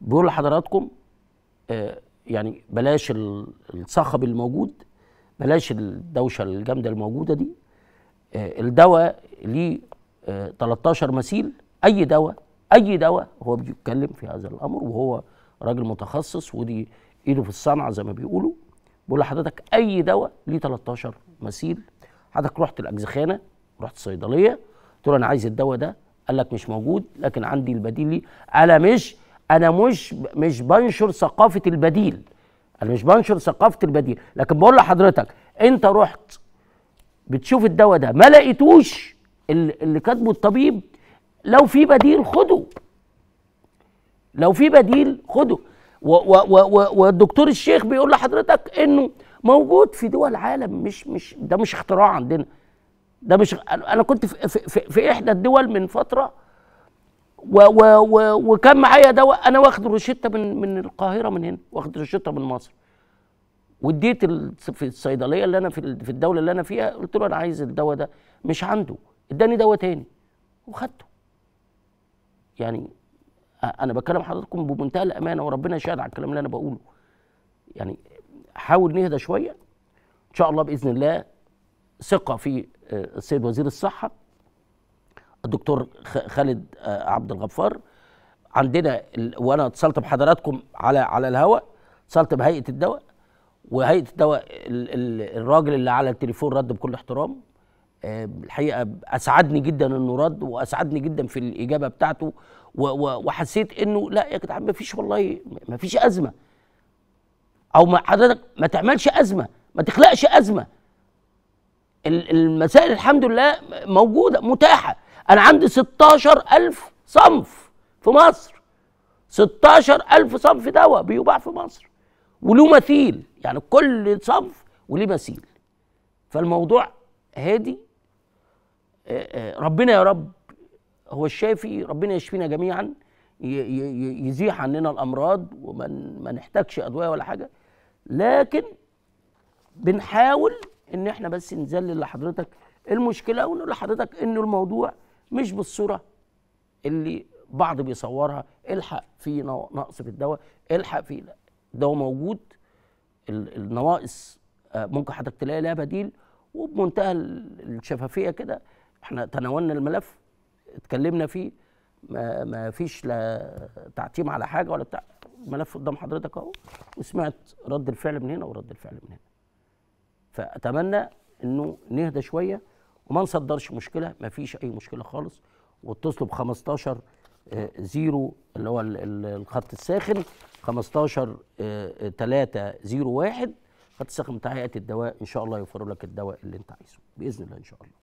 بيقول لحضراتكم آه، يعني بلاش الصخب الموجود بلاش الدوشه الجامده الموجوده دي آه، الدواء ليه 13 آه، مثيل اي دواء اي دواء هو بيتكلم في هذا الامر وهو راجل متخصص ودي ايده في الصنعه زي ما بيقولوا بقول لحضرتك اي دواء ليه 13 مثيل حضرتك رحت الاجزخانه رحت الصيدليه قلت له انا عايز الدواء ده قال لك مش موجود لكن عندي البديل ليه انا مش انا مش مش بنشر ثقافه البديل انا مش بنشر ثقافه البديل لكن بقول لحضرتك انت رحت بتشوف الدواء ده ما لقيتوش اللي كاتبه الطبيب لو في بديل خده لو في بديل خده والدكتور الشيخ بيقول لحضرتك انه موجود في دول العالم مش مش ده مش اختراع عندنا ده مش انا كنت في, في, في, في احدى الدول من فتره و و و وكان معايا دواء انا واخد روشته من من القاهره من هنا واخد روشته من مصر واديت في الصيدليه اللي انا في في الدوله اللي انا فيها قلت له انا عايز الدواء ده مش عنده اداني دواء تاني وخدته يعني انا بكلم حضراتكم بمنتهى الامانه وربنا يشهد على الكلام اللي انا بقوله يعني حاول نهدى شويه ان شاء الله باذن الله ثقه في آه، السيد وزير الصحه الدكتور خالد آه، عبد الغفار عندنا وانا اتصلت بحضراتكم على على الهواء اتصلت بهيئه الدواء وهيئه الدواء الراجل اللي على التليفون رد بكل احترام آه، الحقيقه اسعدني جدا انه رد واسعدني جدا في الاجابه بتاعته وحسيت انه لا يا جدعان ما فيش والله ما فيش ازمه او ما حضرتك ما تعملش ازمه ما تخلقش ازمه المسائل الحمد لله موجوده متاحه انا عندي 16000 صنف في مصر 16000 صنف دواء بيباع في مصر وله مثيل يعني كل صنف وليه مثيل فالموضوع هادي آه، آه، ربنا يا رب هو الشافي ربنا يشفينا جميعا يزيح عننا الامراض وما نحتاجش ادويه ولا حاجه لكن بنحاول ان احنا بس نذلل لحضرتك المشكله ونقول لحضرتك ان الموضوع مش بالصوره اللي بعض بيصورها الحق في نقص في الدواء الحق في الدواء موجود النواقص آه، ممكن حضرتك تلاقي لها بديل وبمنتهى الشفافيه كده احنا تناولنا الملف اتكلمنا فيه ما, ما فيش لا تعتيم على حاجه ولا بتاع الملف قدام حضرتك اهو وسمعت رد الفعل من هنا ورد الفعل من هنا فاتمنى انه نهدى شويه وما نصدرش مشكله ما فيش اي مشكله خالص واتصلوا ب 15 زيرو اللي هو الخط الساخن 15 3 0 1 الخط الساخن بتاعي يأتي الدواء ان شاء الله يوفروا لك الدواء اللي انت عايزه باذن الله ان شاء الله